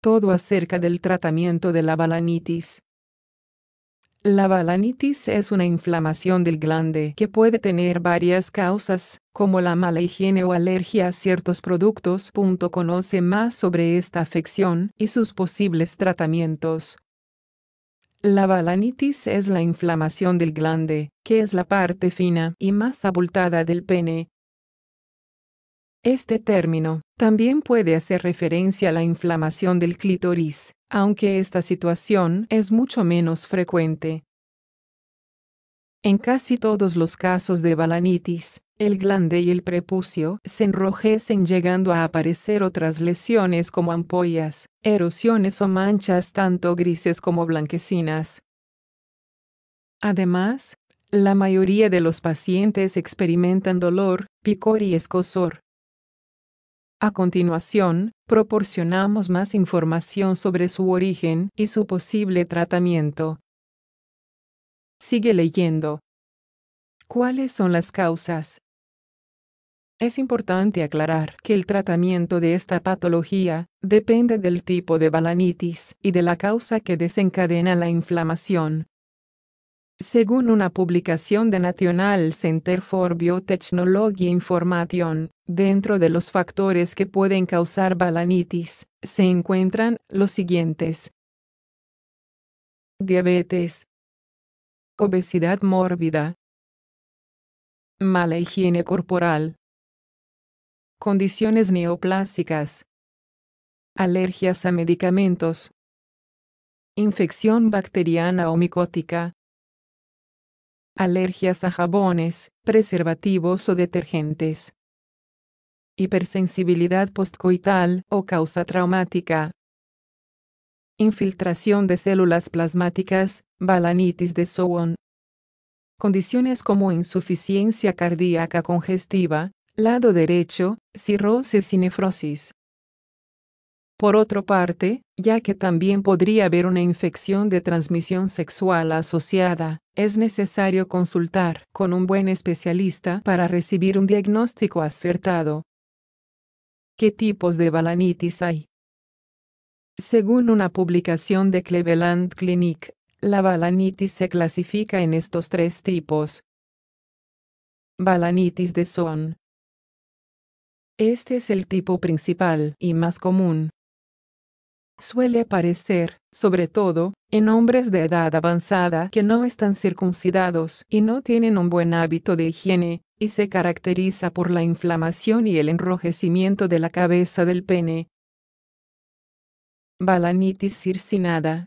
Todo acerca del tratamiento de la balanitis. La balanitis es una inflamación del glande que puede tener varias causas, como la mala higiene o alergia a ciertos productos. Conoce más sobre esta afección y sus posibles tratamientos. La balanitis es la inflamación del glande, que es la parte fina y más abultada del pene. Este término también puede hacer referencia a la inflamación del clítoris, aunque esta situación es mucho menos frecuente. En casi todos los casos de balanitis, el glande y el prepucio se enrojecen llegando a aparecer otras lesiones como ampollas, erosiones o manchas tanto grises como blanquecinas. Además, la mayoría de los pacientes experimentan dolor, picor y escosor. A continuación, proporcionamos más información sobre su origen y su posible tratamiento. Sigue leyendo. ¿Cuáles son las causas? Es importante aclarar que el tratamiento de esta patología depende del tipo de balanitis y de la causa que desencadena la inflamación. Según una publicación de National Center for Biotechnology Information, dentro de los factores que pueden causar balanitis, se encuentran los siguientes. Diabetes. Obesidad mórbida. Mala higiene corporal condiciones neoplásicas, alergias a medicamentos, infección bacteriana o micótica, alergias a jabones, preservativos o detergentes, hipersensibilidad postcoital o causa traumática, infiltración de células plasmáticas, balanitis de Sowon. Condiciones como insuficiencia cardíaca congestiva, Lado derecho, cirrosis y nefrosis. Por otra parte, ya que también podría haber una infección de transmisión sexual asociada, es necesario consultar con un buen especialista para recibir un diagnóstico acertado. ¿Qué tipos de balanitis hay? Según una publicación de Cleveland Clinic, la balanitis se clasifica en estos tres tipos. Balanitis de son. Este es el tipo principal y más común. Suele aparecer, sobre todo, en hombres de edad avanzada que no están circuncidados y no tienen un buen hábito de higiene, y se caracteriza por la inflamación y el enrojecimiento de la cabeza del pene. Balanitis circinada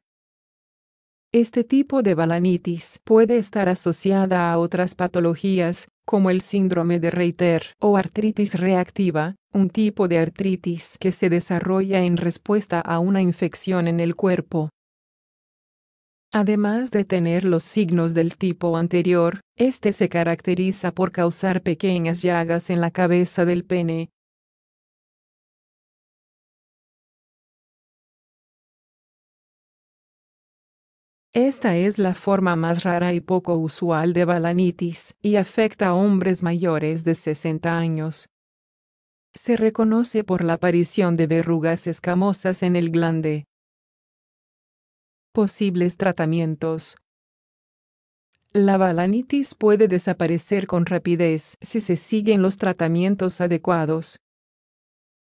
este tipo de balanitis puede estar asociada a otras patologías, como el síndrome de Reiter o artritis reactiva, un tipo de artritis que se desarrolla en respuesta a una infección en el cuerpo. Además de tener los signos del tipo anterior, este se caracteriza por causar pequeñas llagas en la cabeza del pene, Esta es la forma más rara y poco usual de balanitis y afecta a hombres mayores de 60 años. Se reconoce por la aparición de verrugas escamosas en el glande. Posibles tratamientos. La balanitis puede desaparecer con rapidez si se siguen los tratamientos adecuados.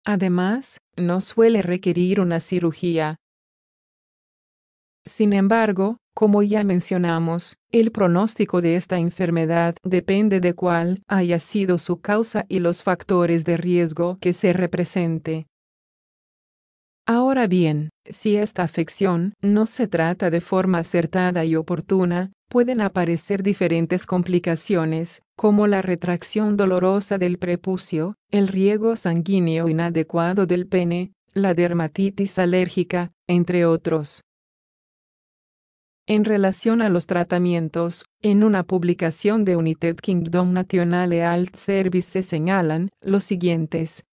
Además, no suele requerir una cirugía, sin embargo, como ya mencionamos, el pronóstico de esta enfermedad depende de cuál haya sido su causa y los factores de riesgo que se represente. Ahora bien, si esta afección no se trata de forma acertada y oportuna, pueden aparecer diferentes complicaciones, como la retracción dolorosa del prepucio, el riego sanguíneo inadecuado del pene, la dermatitis alérgica, entre otros en relación a los tratamientos, en una publicación de United Kingdom National Health Service se señalan los siguientes.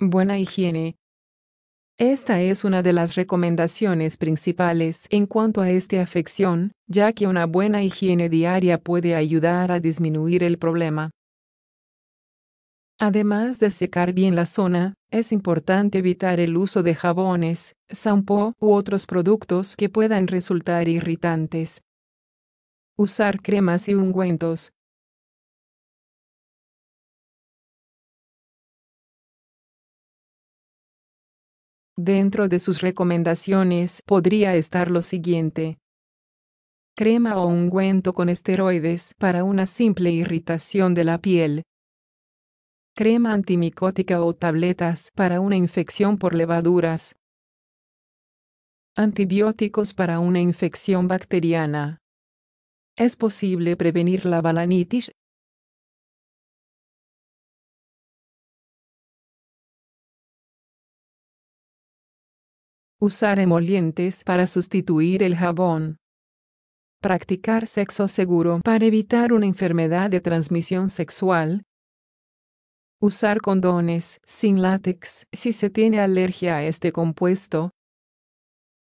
Buena higiene. Esta es una de las recomendaciones principales en cuanto a esta afección, ya que una buena higiene diaria puede ayudar a disminuir el problema. Además de secar bien la zona, es importante evitar el uso de jabones, sampo u otros productos que puedan resultar irritantes. Usar cremas y ungüentos. Dentro de sus recomendaciones podría estar lo siguiente. Crema o ungüento con esteroides para una simple irritación de la piel crema antimicótica o tabletas para una infección por levaduras, antibióticos para una infección bacteriana. Es posible prevenir la balanitis. Usar emolientes para sustituir el jabón. Practicar sexo seguro para evitar una enfermedad de transmisión sexual, Usar condones sin látex si se tiene alergia a este compuesto.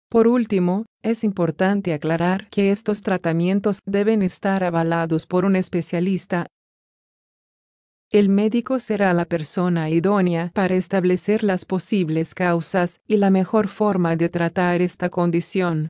Por último, es importante aclarar que estos tratamientos deben estar avalados por un especialista. El médico será la persona idónea para establecer las posibles causas y la mejor forma de tratar esta condición.